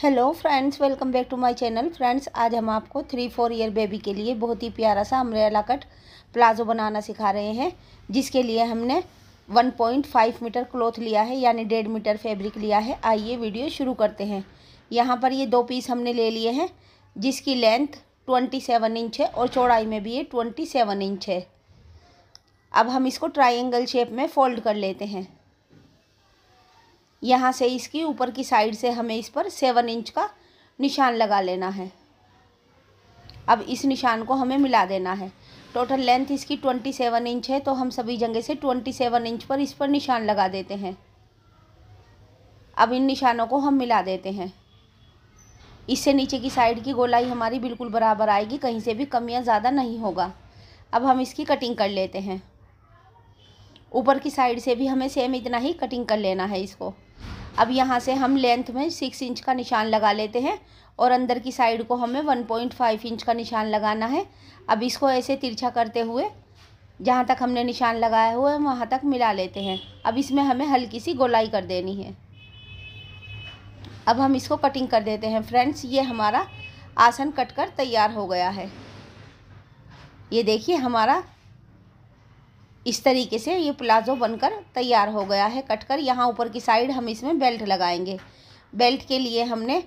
hello friends welcome back to my channel friends आज हम आपको थ्री फोर ईयर बेबी के लिए बहुत ही प्यारा सा अमरेला कट प्लाजो बनाना सिखा रहे हैं जिसके लिए हमने 1.5 मीटर क्लॉथ लिया है यानी डेढ़ मीटर फैब्रिक लिया है आइए वीडियो शुरू करते हैं यहाँ पर ये दो पीस हमने ले लिए हैं जिसकी लेंथ ट्वेंटी सेवन इंच है और चौड़ाई में भी ये ट्वेंटी सेवन इंच है अब हम इसको ट्राइंगल शेप में फोल्ड कर लेते हैं यहाँ से इसकी ऊपर की साइड से हमें इस पर सेवन इंच का निशान लगा लेना है अब इस निशान को हमें मिला देना है टोटल लेंथ इसकी ट्वेंटी सेवन इंच है तो हम सभी जगह से ट्वेंटी सेवन इंच पर इस पर निशान लगा देते हैं अब इन निशानों को हम मिला देते हैं इससे नीचे की साइड की गोलाई हमारी बिल्कुल बराबर आएगी कहीं से भी कम या ज़्यादा नहीं होगा अब हम इसकी कटिंग कर लेते हैं ऊपर की साइड से भी हमें सेम इतना ही कटिंग कर लेना है इसको अब यहाँ से हम लेंथ में सिक्स इंच का निशान लगा लेते हैं और अंदर की साइड को हमें वन पॉइंट फाइव इंच का निशान लगाना है अब इसको ऐसे तिरछा करते हुए जहाँ तक हमने निशान लगाया हुआ है वहाँ तक मिला लेते हैं अब इसमें हमें हल्की सी गोलाई कर देनी है अब हम इसको कटिंग कर देते हैं फ्रेंड्स ये हमारा आसन कट कर तैयार हो गया है ये देखिए हमारा इस तरीके से ये प्लाज़ो बनकर तैयार हो गया है कटकर यहाँ ऊपर की साइड हम इसमें बेल्ट लगाएंगे बेल्ट के लिए हमने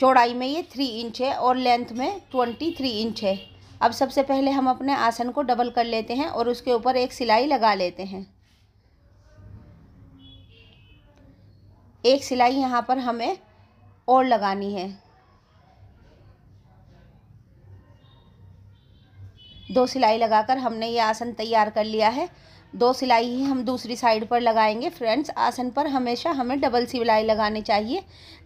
चौड़ाई में ये थ्री इंच है और लेंथ में ट्वेंटी थ्री इंच है अब सबसे पहले हम अपने आसन को डबल कर लेते हैं और उसके ऊपर एक सिलाई लगा लेते हैं एक सिलाई यहाँ पर हमें और लगानी है दो सिलाई लगाकर हमने ये आसन तैयार कर लिया है दो सिलाई ही हम दूसरी साइड पर लगाएंगे फ्रेंड्स आसन पर हमेशा हमें डबल सिलाई लगानी चाहिए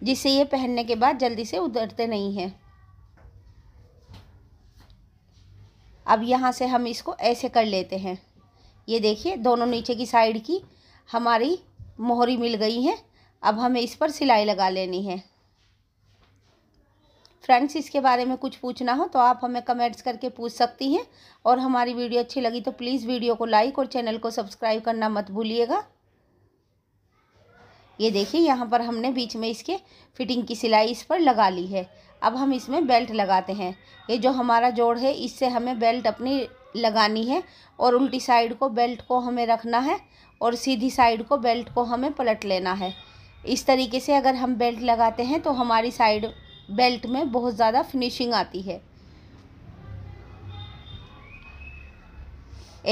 जिससे ये पहनने के बाद जल्दी से उतरते नहीं हैं अब यहाँ से हम इसको ऐसे कर लेते हैं ये देखिए दोनों नीचे की साइड की हमारी मोहरी मिल गई है अब हमें इस पर सिलाई लगा लेनी है फ्रेंड्स इसके बारे में कुछ पूछना हो तो आप हमें कमेंट्स करके पूछ सकती हैं और हमारी वीडियो अच्छी लगी तो प्लीज़ वीडियो को लाइक और चैनल को सब्सक्राइब करना मत भूलिएगा ये देखिए यहाँ पर हमने बीच में इसके फिटिंग की सिलाई इस पर लगा ली है अब हम इसमें बेल्ट लगाते हैं ये जो हमारा जोड़ है इससे हमें बेल्ट अपनी लगानी है और उल्टी साइड को बेल्ट को हमें रखना है और सीधी साइड को बेल्ट को हमें पलट लेना है इस तरीके से अगर हम बेल्ट लगाते हैं तो हमारी साइड बेल्ट में बहुत ज़्यादा फिनिशिंग आती है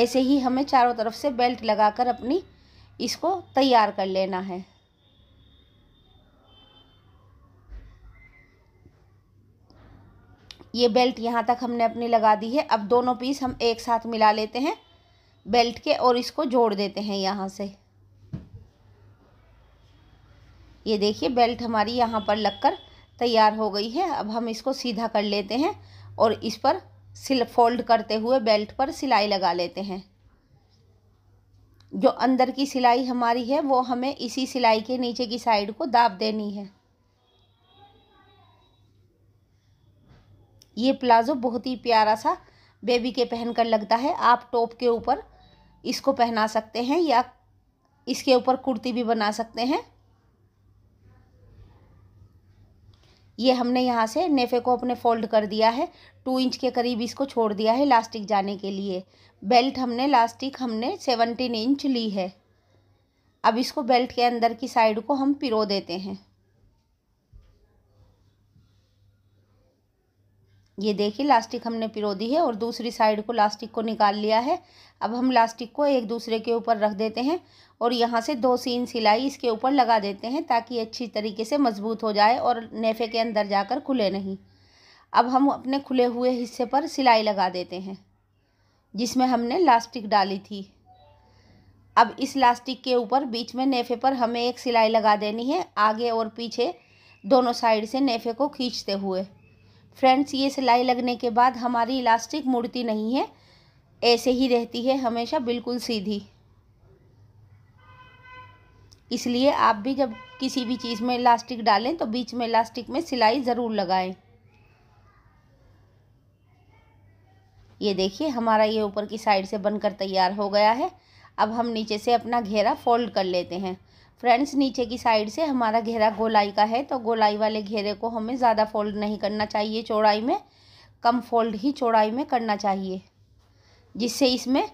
ऐसे ही हमें चारों तरफ से बेल्ट लगाकर अपनी इसको तैयार कर लेना है ये बेल्ट यहाँ तक हमने अपनी लगा दी है अब दोनों पीस हम एक साथ मिला लेते हैं बेल्ट के और इसको जोड़ देते हैं यहाँ से ये देखिए बेल्ट हमारी यहाँ पर लगकर तैयार हो गई है अब हम इसको सीधा कर लेते हैं और इस पर सिल फोल्ड करते हुए बेल्ट पर सिलाई लगा लेते हैं जो अंदर की सिलाई हमारी है वो हमें इसी सिलाई के नीचे की साइड को दाब देनी है ये प्लाज़ो बहुत ही प्यारा सा बेबी के पहनकर लगता है आप टॉप के ऊपर इसको पहना सकते हैं या इसके ऊपर कुर्ती भी बना सकते हैं ये हमने यहाँ से नेफे को अपने फोल्ड कर दिया है टू इंच के करीब इसको छोड़ दिया है लास्टिक जाने के लिए बेल्ट हमने लास्टिक हमने सेवनटीन इंच ली है अब इसको बेल्ट के अंदर की साइड को हम पिरो देते हैं ये देखिए लास्टिक हमने पिरो दी है और दूसरी साइड को लास्टिक को निकाल लिया है अब हम लास्टिक को एक दूसरे के ऊपर रख देते हैं और यहाँ से दो सीन सिलाई इसके ऊपर लगा देते हैं ताकि अच्छी तरीके से मजबूत हो जाए और नेफे के अंदर जाकर खुले नहीं अब हम अपने खुले हुए हिस्से पर सिलाई लगा देते हैं जिसमें हमने लास्टिक डाली थी अब इस लास्टिक के ऊपर बीच में नेफे पर हमें एक सिलाई लगा देनी है आगे और पीछे दोनों साइड से नेफे को खींचते हुए फ्रेंड्स ये सिलाई लगने के बाद हमारी इलास्टिक मुड़ती नहीं है ऐसे ही रहती है हमेशा बिल्कुल सीधी इसलिए आप भी जब किसी भी चीज़ में इलास्टिक डालें तो बीच में इलास्टिक में सिलाई ज़रूर लगाएं ये देखिए हमारा ये ऊपर की साइड से बनकर तैयार हो गया है अब हम नीचे से अपना घेरा फोल्ड कर लेते हैं फ्रेंड्स नीचे की साइड से हमारा घेरा गोलाई का है तो गोलाई वाले घेरे को हमें ज़्यादा फोल्ड नहीं करना चाहिए चौड़ाई में कम फोल्ड ही चौड़ाई में करना चाहिए जिससे इसमें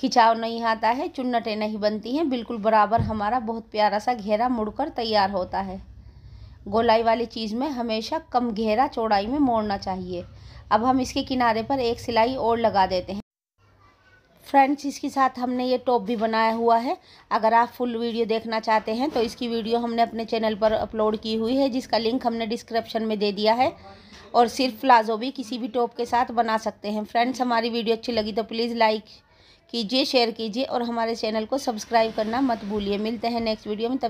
खिंचाव नहीं आता है चुन्नटें नहीं बनती हैं बिल्कुल बराबर हमारा बहुत प्यारा सा घेरा मुड़कर तैयार होता है गोलाई वाली चीज़ में हमेशा कम घेरा चौड़ाई में मोड़ना चाहिए अब हम इसके किनारे पर एक सिलाई और लगा देते हैं फ्रेंड्स इसके साथ हमने ये टॉप भी बनाया हुआ है अगर आप फुल वीडियो देखना चाहते हैं तो इसकी वीडियो हमने अपने चैनल पर अपलोड की हुई है जिसका लिंक हमने डिस्क्रिप्शन में दे दिया है और सिर्फ प्लाजो भी किसी भी टॉप के साथ बना सकते हैं फ्रेंड्स हमारी वीडियो अच्छी लगी तो प्लीज़ लाइक कीजिए शेयर कीजिए और हमारे चैनल को सब्सक्राइब करना मत भूलिए मिलते हैं नेक्स्ट वीडियो में तब